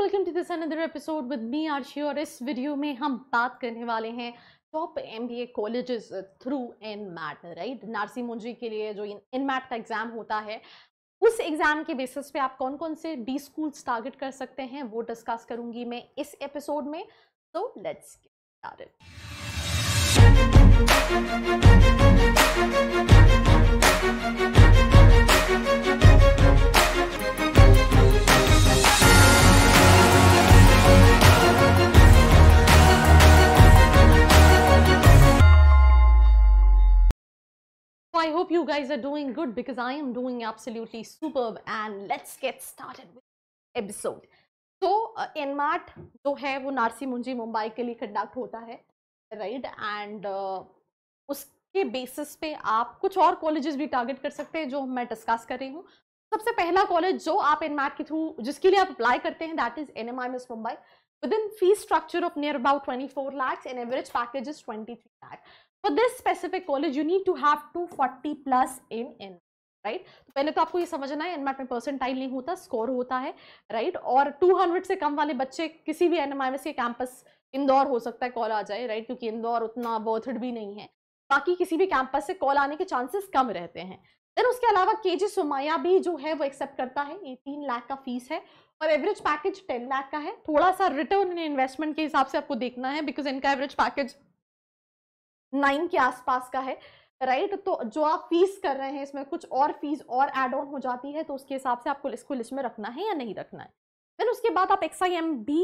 Welcome to this another episode with me Aarshi और इस वीडियो में हम बात करने वाले हैं top MBA colleges through NMAT right Narsee Monjee के लिए जो इन मैट का एग्ज़ाम होता है उस एग्ज़ाम के बेसिस पे आप कौन कौन से बी स्कूल्स टारगेट कर सकते हैं वो डिस्कस करूंगी मैं इस एपिसोड में तो let's start I hope you guys are doing good because I am doing absolutely super and let's get started with episode तो एनमार्ट जो है वो नारसी मुंजी मुंबई के लिए कंडक्ट होता है राइट right? एंड uh, उसके बेसिस पे आप कुछ और कॉलेजेस भी टारगेट कर सकते हैं जो मैं डिस्कस कर रही हूँ सबसे पहला कॉलेज जो आप एनमार्ट के थ्रू जिसके लिए आप अप्लाई करते हैं that is N M I MS Mumbai within fee structure of near about 24 lakhs and average package is 23 lakh. For this specific college you need to have 240 plus in in right right? तो पहले तो आपको ये समझना है NMAT में percentile नहीं होता स्कोर होता है राइट right? और 200 से कम वाले बच्चे किसी भी एनएमआईएमएस के कैंपस इंदौर हो सकता है कॉल आ जाए राइट right? क्योंकि इंदौर उतना बर्थड भी नहीं है बाकी किसी भी कैंपस से कॉल आने के चांसेस कम रहते हैं देन उसके अलावा के जी सुमाया भी जो है वो एक्सेप्ट करता है एटीन लाख का फीस है और एवरेज पैकेज टेन लाख का है थोड़ा सा रिटर्न इन्वेस्टमेंट के हिसाब से आपको देखना है बिकॉज इनका एवरेज पैकेज नाइन के आसपास का है राइट right? तो जो आप फीस कर रहे हैं इसमें कुछ और फीस और एड ऑन हो जाती है तो उसके हिसाब से आपको इसको लिस्ट में रखना है या नहीं रखना है देन उसके बाद आप X I M B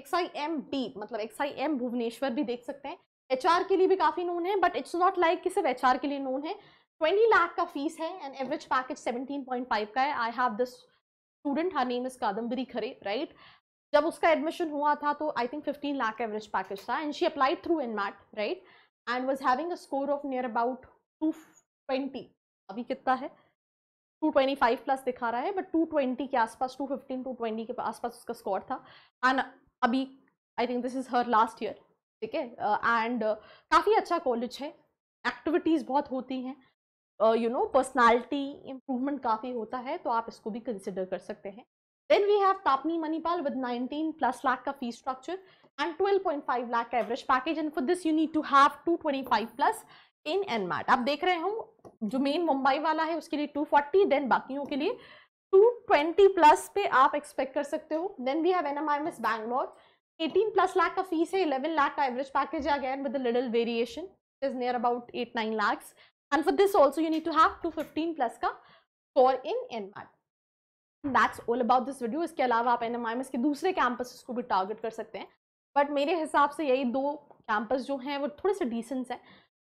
X I M B मतलब एक्स आई एम भुवनेश्वर भी देख सकते हैं एच के लिए भी काफ़ी नोन है बट इट्स नॉट लाइक कि सिर्फ एच के लिए नोन है ट्वेंटी लाख का फीस है and average package seventeen point five का है I have this student her name is Kadambari Khare right जब उसका एडमिशन हुआ था तो I think 15 lakh average package था and she applied through NMAT right and was having a score of near about two twenty अभी कितना है 225 प्लस दिखा रहा है बट 220 के आसपास 215 220 के आसपास उसका स्कोर था एंड अभी I think this is her last year ठीक है एंड uh, uh, काफ़ी अच्छा कॉलेज है एक्टिविटीज़ बहुत होती हैं यू नो पर्सनालिटी इम्प्रूवमेंट काफ़ी होता है तो आप इसको भी कंसिडर कर सकते हैं then we have TAPMI Manipal with 19 plus lakh का फी स्ट्रक्चर एंड 12.5 लाख का average package and for this you need to have 225 plus in NMAT आप देख रहे हो जो मेन मुंबई वाला है उसके लिए 240 देन बाकियों के लिए 220 प्लस पे आप एक्सपेक्ट कर सकते हो then we have N M I NMIMS Bangalore eighteen plus lakh का फीस है 11 लाख का एवरेज पैकेज आ गया with little variation is near about eight nine lakhs And for this also you need to have 215 plus ka score in nmat that's all about this video iske alawa aap nmims ke dusre campuses ko bhi target kar sakte hain but mere hisab se yahi do campus jo hain wo thode se decent hain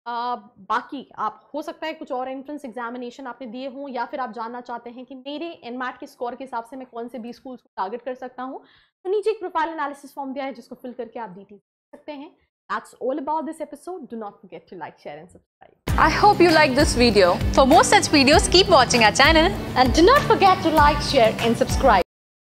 आ, बाकी आप हो सकता है कुछ और entrance examination आपने दिए हों या फिर आप जानना चाहते हैं कि मेरे एनमैट के स्कोर के हिसाब से मैं कौन से बी स्कूल्स को टारगेट कर सकता हूं तो नीचे एक प्रोफाइल एनालिसिस फॉर्म दिया है जिसको फिल करके आप डिटेल सकते हैं That's all about this episode. Do not forget to like, share and subscribe. I hope you liked this video. For more such videos, keep watching our channel. And do not forget to like, share and subscribe.